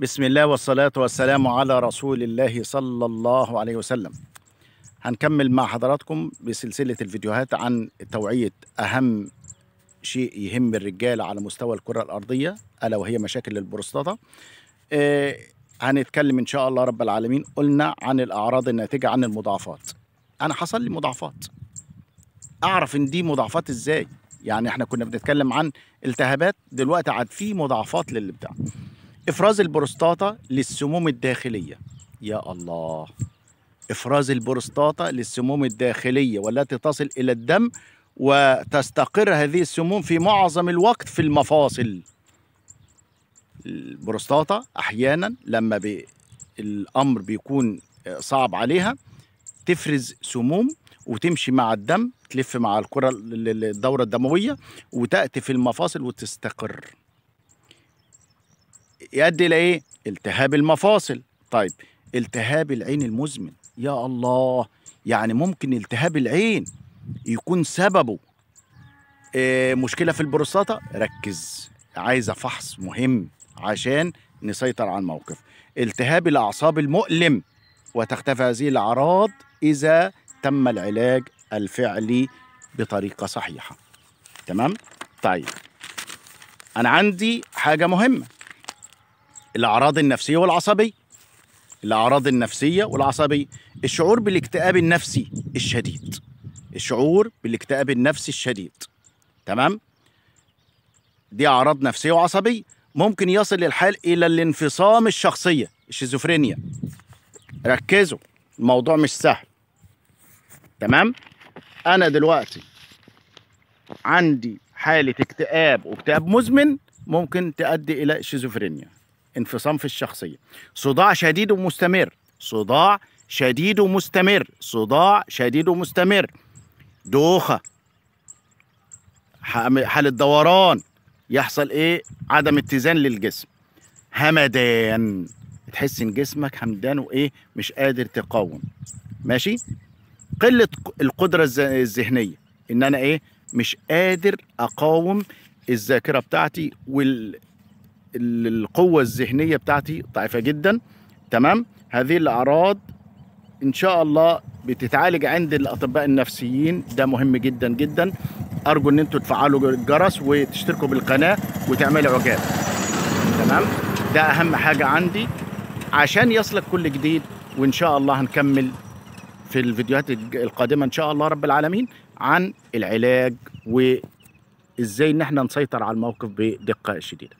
بسم الله والصلاة والسلام على رسول الله صلى الله عليه وسلم هنكمل مع حضراتكم بسلسلة الفيديوهات عن توعية أهم شيء يهم الرجال على مستوى الكرة الأرضية ألا وهي مشاكل البروستاتا آه، هنتكلم إن شاء الله رب العالمين قلنا عن الأعراض الناتجة عن المضاعفات أنا حصل لي مضاعفات أعرف إن دي مضاعفات إزاي يعني إحنا كنا بنتكلم عن التهابات دلوقتي عاد في مضاعفات للبتاع افراز البروستاتا للسموم الداخليه يا الله افراز البروستاتا للسموم الداخليه والتي تصل الى الدم وتستقر هذه السموم في معظم الوقت في المفاصل البروستاتا احيانا لما بي الامر بيكون صعب عليها تفرز سموم وتمشي مع الدم تلف مع الكره الدوره الدمويه وتاتي في المفاصل وتستقر يؤدي الى ايه؟ التهاب المفاصل طيب التهاب العين المزمن يا الله يعني ممكن التهاب العين يكون سببه إيه مشكله في البروستاتا ركز عايزه فحص مهم عشان نسيطر على الموقف التهاب الاعصاب المؤلم وتختفي هذه الاعراض اذا تم العلاج الفعلي بطريقه صحيحه تمام طيب انا عندي حاجه مهمه الأعراض النفسية والعصبية الأعراض النفسية والعصبية الشعور بالاكتئاب النفسي الشديد الشعور بالاكتئاب النفسي الشديد تمام دي أعراض نفسية وعصبية ممكن يصل الحال إلى الانفصام الشخصية الشيزوفرينيا ركزوا الموضوع مش سهل تمام أنا دلوقتي عندي حالة اكتئاب واكتئاب مزمن ممكن تؤدي إلى شيزوفرينيا انفصام في الشخصية صداع شديد ومستمر صداع شديد ومستمر صداع شديد ومستمر دوخة حالة دوران يحصل ايه عدم اتزان للجسم همدان تحس ان جسمك همدان وايه مش قادر تقاوم ماشي قله القدره الذهنيه ان انا ايه مش قادر اقاوم الذاكره بتاعتي القوه الذهنيه بتاعتي ضعيفه جدا تمام هذه الاعراض ان شاء الله بتتعالج عند الاطباء النفسيين ده مهم جدا جدا ارجو ان انتوا تفعلوا الجرس وتشتركوا بالقناه وتعملوا اعجاب تمام ده اهم حاجه عندي عشان يصلك كل جديد وان شاء الله هنكمل في الفيديوهات القادمه ان شاء الله رب العالمين عن العلاج وازاي ان احنا نسيطر على الموقف بدقه شديده